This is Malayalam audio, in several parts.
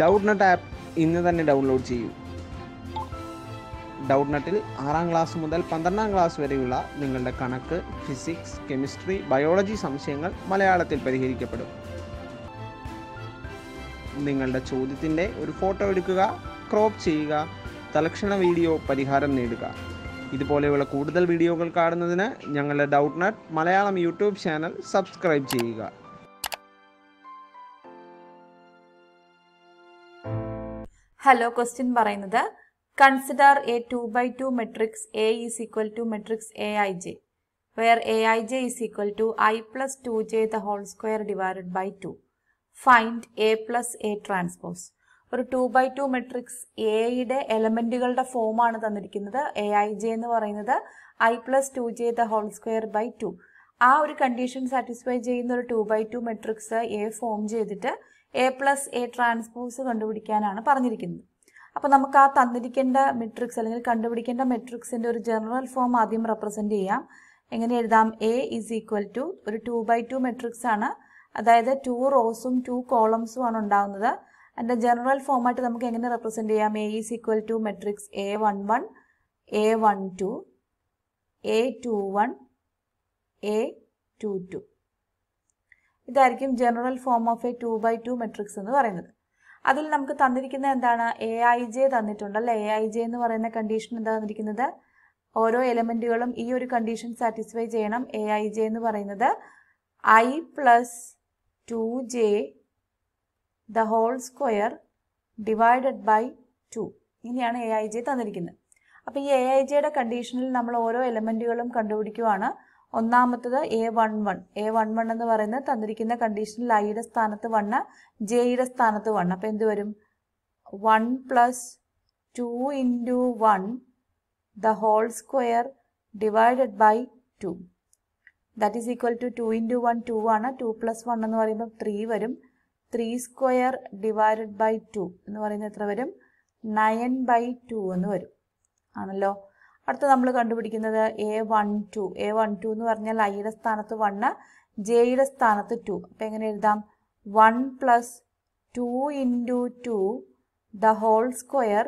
ഡൗട്ട്നട്ട് ആപ്പ് ഇന്ന് തന്നെ ഡൗൺലോഡ് ചെയ്യൂ ഡൗട്ട്നട്ടിൽ ആറാം ക്ലാസ് മുതൽ പന്ത്രണ്ടാം ക്ലാസ് വരെയുള്ള നിങ്ങളുടെ കണക്ക് ഫിസിക്സ് കെമിസ്ട്രി ബയോളജി സംശയങ്ങൾ മലയാളത്തിൽ പരിഹരിക്കപ്പെടും നിങ്ങളുടെ ചോദ്യത്തിൻ്റെ ഒരു ഫോട്ടോ എടുക്കുക ക്രോപ്പ് ചെയ്യുക തലക്ഷണ വീഡിയോ പരിഹാരം നേടുക ഇതുപോലെയുള്ള കൂടുതൽ വീഡിയോകൾ കാണുന്നതിന് ഞങ്ങളുടെ Doubtnut Malayalam YouTube channel subscribe ചെയ്യുക ഹലോ ക്വസ്റ്റ്യൻ പറയുന്നത് consider A two by two matrix A is equal to matrix A I J where A I J is equal to I plus two J the whole square divided by two find A plus A transpose ഒരു ടു ബൈ ടു മെട്രിക്സ് എയുടെ എലമെന്റുകളുടെ ഫോമാണ് തന്നിരിക്കുന്നത് എ ഐ ജെ എന്ന് പറയുന്നത് I plus two J the whole square by two ആ ഒരു കണ്ടീഷൻ സാറ്റിസ്ഫൈ ചെയ്യുന്ന ഒരു two by two matrix A form ചെയ്തിട്ട് എ പ്ലസ് എ ട്രാൻസ്പോസ് കണ്ടുപിടിക്കാനാണ് പറഞ്ഞിരിക്കുന്നത് അപ്പോൾ നമുക്ക് ആ തന്നിരിക്കേണ്ട മെട്രിക്സ് അല്ലെങ്കിൽ കണ്ടുപിടിക്കേണ്ട മെട്രിക്സിൻ്റെ ഒരു ജനറൽ ഫോം ആദ്യം റെപ്രസെൻ്റ് ചെയ്യാം എങ്ങനെ എഴുതാം എ ഈസ് ഈക്വൽ ടു ഒരു ടു ബൈ ടു മെട്രിക്സ് ആണ് അതായത് ടു റോസും ടു കോളംസും ആണ് ഉണ്ടാകുന്നത് അതിൻ്റെ ജനറൽ ഫോമായിട്ട് നമുക്ക് എങ്ങനെ റെപ്രസെൻ്റ് ചെയ്യാം A is equal to matrix A one one A one two A two one A two two ഇതായിരിക്കും general form of A two by two matrix എന്ന് പറയുന്നത് അതിൽ നമുക്ക് തന്നിരിക്കുന്നത് എന്താണ് എ ഐ ജെ തന്നിട്ടുണ്ട് അല്ലെ എ ഐ ജെ എന്ന് പറയുന്ന കണ്ടീഷൻ എന്താ തന്നിരിക്കുന്നത് ഓരോ എലമെൻറ്റുകളും ഈ ഒരു കണ്ടീഷൻ സാറ്റിസ്ഫൈ ചെയ്യണം എ ഐ ജെ എന്ന് പറയുന്നത് I plus two J the whole square divided by two ഇങ്ങനെയാണ് എ ഐ ജെ തന്നിരിക്കുന്നത് അപ്പോൾ ഈ എ ഐ ജെയുടെ കണ്ടീഷനിൽ നമ്മൾ ഓരോ എലമെൻറ്റുകളും കണ്ടുപിടിക്കുവാണ് ഒന്നാമത്തത് a one one A one one എന്ന് പറയുന്നത് തന്നിരിക്കുന്ന കണ്ടീഷനിൽ ഐയുടെ സ്ഥാനത്ത് വണ്ണ് ജെയുടെ സ്ഥാനത്ത് വൺ അപ്പം എന്ത് വരും one plus two into one the whole square divided by two that is equal to two into one two ആണ് ടു പ്ലസ് വൺ എന്ന് പറയുമ്പോൾ ത്രീ വരും three square divided by two എന്ന് പറയുന്നത് എത്ര വരും നയൻ ബൈ ടു എന്ന് വരും ആണല്ലോ അടുത്ത് നമ്മൾ കണ്ടുപിടിക്കുന്നത് a one two a one two എന്ന് പറഞ്ഞാൽ ഐയുടെ സ്ഥാനത്ത് വണ്ണ് ജെയുടെ സ്ഥാനത്ത് ടു അപ്പം എങ്ങനെ എഴുതാം one plus two into two the whole square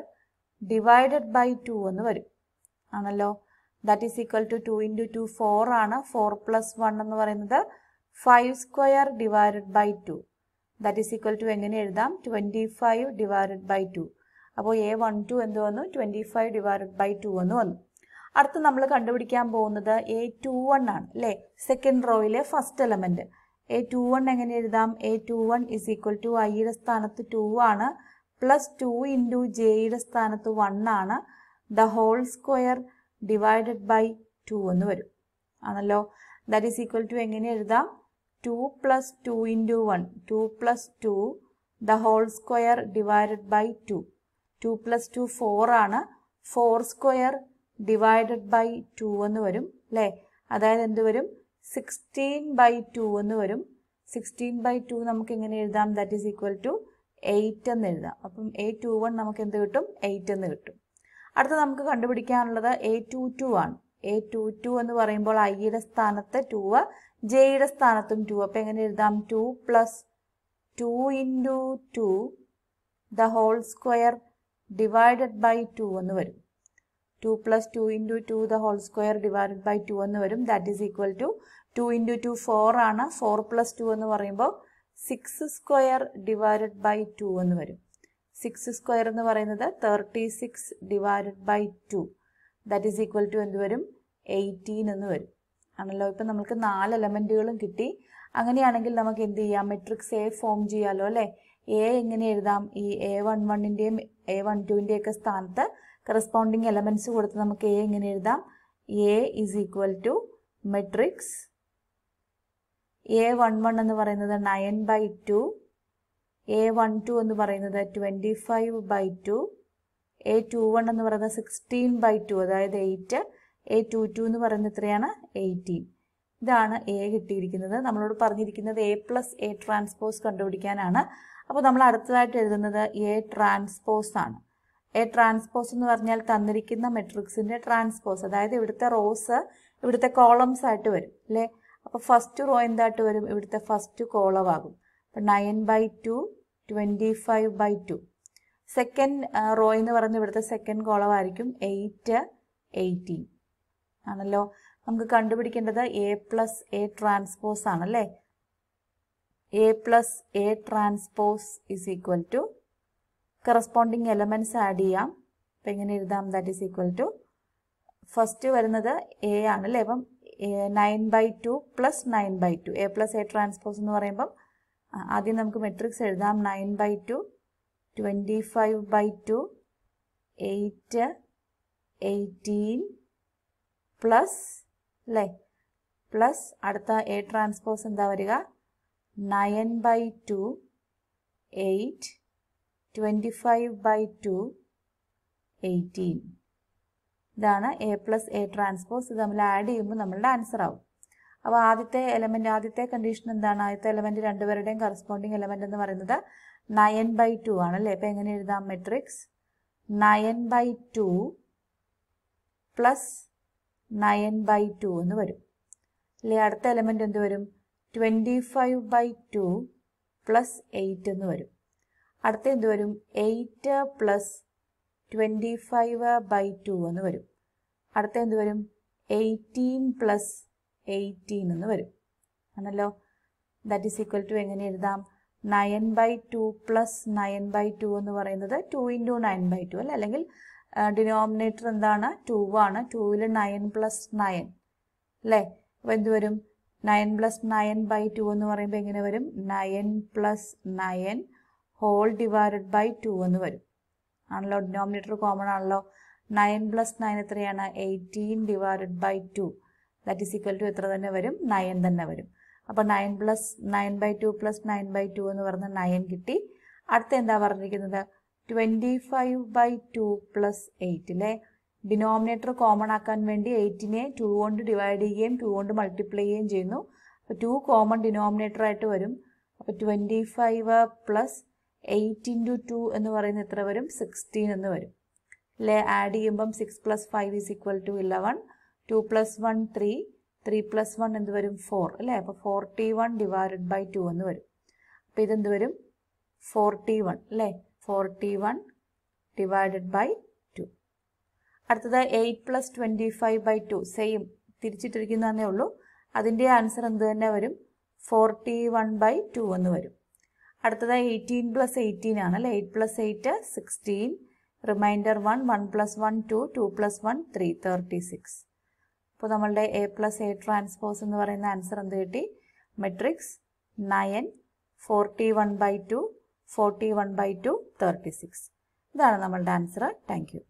divided by two എന്ന് വരും ആണല്ലോ that is equal to two into two four ആണ് ഫോർ പ്ലസ് വൺ എന്ന് പറയുന്നത് five square divided by two that is equal to എങ്ങനെ എഴുതാം twenty five divided by two അപ്പോൾ എ വൺ ടു എന്ത് വന്നു twenty five divided by two എന്ന് വന്നു അടുത്ത് നമ്മൾ കണ്ടുപിടിക്കാൻ പോകുന്നത് എ ടു വൺ ആണ് അല്ലെ സെക്കൻഡ് റോയിലെ first element a two one എങ്ങനെ എഴുതാം a two one is equal to ഐയുടെ സ്ഥാനത്ത് ടു ആണ് പ്ലസ് ടു ഇൻറ്റു ജെയുടെ സ്ഥാനത്ത് വൺ ആണ് the whole square divided by two എന്ന് വരും ആണല്ലോ ദാറ്റ് ഈസ് ഈക്വൽ ടു എങ്ങനെ എഴുതാം two plus two into one two plus two the whole square divided by two two plus two four ആണ് four square divided by two എന്ന് വരും അല്ലെ അതായത് എന്ത് വരും സിക്സ്റ്റീൻ ബൈ ടു എന്ന് വരും സിക്സ്റ്റീൻ ബൈ ടു നമുക്ക് എങ്ങനെ എഴുതാം that is equal to eight എന്ന് എഴുതാം അപ്പം എ ടു വൺ നമുക്ക് എന്ത് കിട്ടും എയ്റ്റ് എന്ന് കിട്ടും അടുത്ത നമുക്ക് കണ്ടുപിടിക്കാനുള്ളത് എ ടു ടു ആണ് എ ടു ടു എന്ന് പറയുമ്പോൾ ഐയുടെ സ്ഥാനത്ത് ടു ജെയുടെ സ്ഥാനത്തും ടു അപ്പം എങ്ങനെ എഴുതാം two plus two into two the whole square divided by two എന്ന് വരും two plus two into two the whole square divide by two എന്ന് വരും that is equal to two into two four ആണ് ഫോർ പ്ലസ് ടു എന്ന് പറയുമ്പോൾ six square divided by two എന്ന് വരും സിക്സ് സ്ക്വയർ എന്ന് പറയുന്നത് thirty six divided by two that is equal to എന്ത് വരും എയ്റ്റീൻ എന്ന് വരും ആണല്ലോ ഇപ്പം നമുക്ക് നാല് എലമെൻറ്റുകളും കിട്ടി അങ്ങനെയാണെങ്കിൽ നമുക്ക് എന്ത് ചെയ്യാം മെട്രിക്സ് എ ഫോം ചെയ്യാമല്ലോ അല്ലേ എ എങ്ങനെ എഴുതാം ഈ എ വൺ വണ്ണിൻ്റെയും എ വൺ ടുവിൻ്റെയൊക്കെ സ്ഥാനത്ത് കറസ്പോണ്ടിങ് എലമെൻറ്റ്സ് കൊടുത്ത് നമുക്ക് എ എങ്ങനെ എഴുതാം A is equal to matrix A one one എന്ന് പറയുന്നത് nine by two a one two എന്ന് പറയുന്നത് twenty five by two A two one എന്ന് പറയുന്നത് സിക്സ്റ്റീൻ ബൈ ടു അതായത് എയ്റ്റ് എ ടു ടു എന്ന് പറയുന്നത് എത്രയാണ് എയ്റ്റീൻ ഇതാണ് എ കിട്ടിയിരിക്കുന്നത് നമ്മളോട് പറഞ്ഞിരിക്കുന്നത് എ പ്ലസ് എ ട്രാൻസ്പോസ് കണ്ടുപിടിക്കാനാണ് അപ്പോൾ നമ്മൾ അടുത്തതായിട്ട് എഴുതുന്നത് എ ട്രാൻസ്പോസ് ആണ് എ ട്രാൻസ്പോസ് എന്ന് പറഞ്ഞാൽ തന്നിരിക്കുന്ന മെട്രിക്സിന്റെ ട്രാൻസ്പോസ് അതായത് ഇവിടുത്തെ റോസ് ഇവിടുത്തെ കോളംസ് ആയിട്ട് വരും അല്ലേ അപ്പോൾ ഫസ്റ്റ് റോ എന്തായിട്ട് വരും ഇവിടുത്തെ ഫസ്റ്റ് കോളം ആകും അപ്പം nine by two twenty five by two second row എന്ന് പറയുന്നത് ഇവിടുത്തെ സെക്കൻഡ് കോളം ആയിരിക്കും എയ്റ്റ് എയ്റ്റീൻ ആണല്ലോ നമുക്ക് കണ്ടുപിടിക്കേണ്ടത് എ പ്ലസ് എ ട്രാൻസ്പോസ് ആണല്ലേ a plus A transpose is equal to corresponding elements add ചെയ്യാം അപ്പം എങ്ങനെ എഴുതാം that is equal to first വരുന്നത് എ ആണ് അല്ലേ അപ്പം nine by two plus nine by two a plus A transpose എന്ന് പറയുമ്പം ആദ്യം നമുക്ക് മെട്രിക്സ് എഴുതാം nine by two twenty five by two eight eighteen plus അല്ലേ പ്ലസ് അടുത്ത എ ട്രാൻസ്പോസ് എന്താ വരിക nine by two eight 25 by two eighteen ഇതാണ് എ പ്ലസ് എ ട്രാൻസ്പോസ് ഇത് നമ്മൾ ആഡ് ചെയ്യുമ്പോൾ നമ്മളുടെ ആൻസർ ആവും അപ്പോൾ ആദ്യത്തെ എലമെൻറ്റ് ആദ്യത്തെ കണ്ടീഷൻ എന്താണ് ആദ്യത്തെ എലമെൻറ്റ് രണ്ടുപേരുടെയും കറസ്പോണ്ടിങ് എലമെൻറ്റ് എന്ന് പറയുന്നത് നയൻ ബൈ ടു ആണ് അല്ലേ അപ്പോൾ എങ്ങനെ എഴുതാം matrix nine by two plus nine by two എന്ന് വരും അല്ലേ അടുത്ത എലമെൻറ്റ് എന്ത് വരും twenty five by two plus eight എന്ന് വരും അടുത്ത എന്ത് വരും eight plus twenty five by two എന്ന് വരും അടുത്ത എന്ത് വരും എയ്റ്റീൻ പ്ലസ് എയ്റ്റീൻ എന്ന് വരും ആണല്ലോ ദാറ്റ് ഈസ് ഈക്വൽ ടു എങ്ങനെ എഴുതാം nine by two plus nine by two എന്ന് പറയുന്നത് two into nine by two അല്ല അല്ലെങ്കിൽ ഡിനോമിനേറ്റർ എന്താണ് ടു ആണ് ടുവിൽ നയൻ പ്ലസ് നയൻ അല്ലേ അപ്പോൾ എന്ത് വരും nine plus nine by two എന്ന് പറയുമ്പോൾ എങ്ങനെ വരും nine plus nine whole divide by two എന്ന് വരും ആണല്ലോ ഡിനോമിനേറ്റർ കോമൺ ആണല്ലോ നയൻ പ്ലസ് നയൻ എത്രയാണ് eighteen divide by two that is equal to എത്ര തന്നെ വരും നയൻ തന്നെ വരും അപ്പോൾ nine plus nine by two plus nine by two എന്ന് പറഞ്ഞ നയൻ കിട്ടി അടുത്ത എന്താ പറഞ്ഞിരിക്കുന്നത് twenty five by two plus eight അല്ലേ ഡിനോമിനേറ്റർ കോമൺ ആക്കാൻ വേണ്ടി എയ്റ്റിനെ ടു കൊണ്ട് ഡിവൈഡ് ചെയ്യുകയും ടു കൊണ്ട് മൾട്ടിപ്ലൈ ചെയ്യുകയും ചെയ്യുന്നു അപ്പോൾ ടു കോമൺ ഡിനോമിനേറ്റർ ആയിട്ട് വരും അപ്പോൾ twenty five plus eight into two എന്ന് പറയുന്ന എത്ര വരും സിക്സ്റ്റീൻ എന്ന് വരും അല്ലേ ആഡ് ചെയ്യുമ്പം six plus five is equal to eleven two plus one three three plus one എന്ത് വരും ഫോർ അല്ലേ അപ്പോൾ forty one divided by two എന്ന് വരും അപ്പം ഇതെന്ത് വരും ഫോർട്ടി വൺ അല്ലേ forty one divided by two അടുത്തത് eight plus twenty five by two same തിരിച്ചിട്ടിരിക്കുന്നതന്നേ ഉള്ളൂ അതിൻ്റെ ആൻസർ എന്ത് തന്നെ വരും ഫോർട്ടി വൺ ബൈ ടു എന്ന് വരും അടുത്തത് എയ്റ്റീൻ പ്ലസ് എയ്റ്റീൻ ആണ് അല്ലേ eight plus eight sixteen remainder one one plus one two two plus one three thirty six അപ്പോൾ നമ്മളുടെ എ പ്ലസ് എ ട്രാൻസ്പോസ് എന്ന് പറയുന്ന ആൻസർ എന്ത് കിട്ടി matrix nine forty one by two forty one by two thirty six ഇതാണ് നമ്മളുടെ ആൻസർ താങ്ക് യു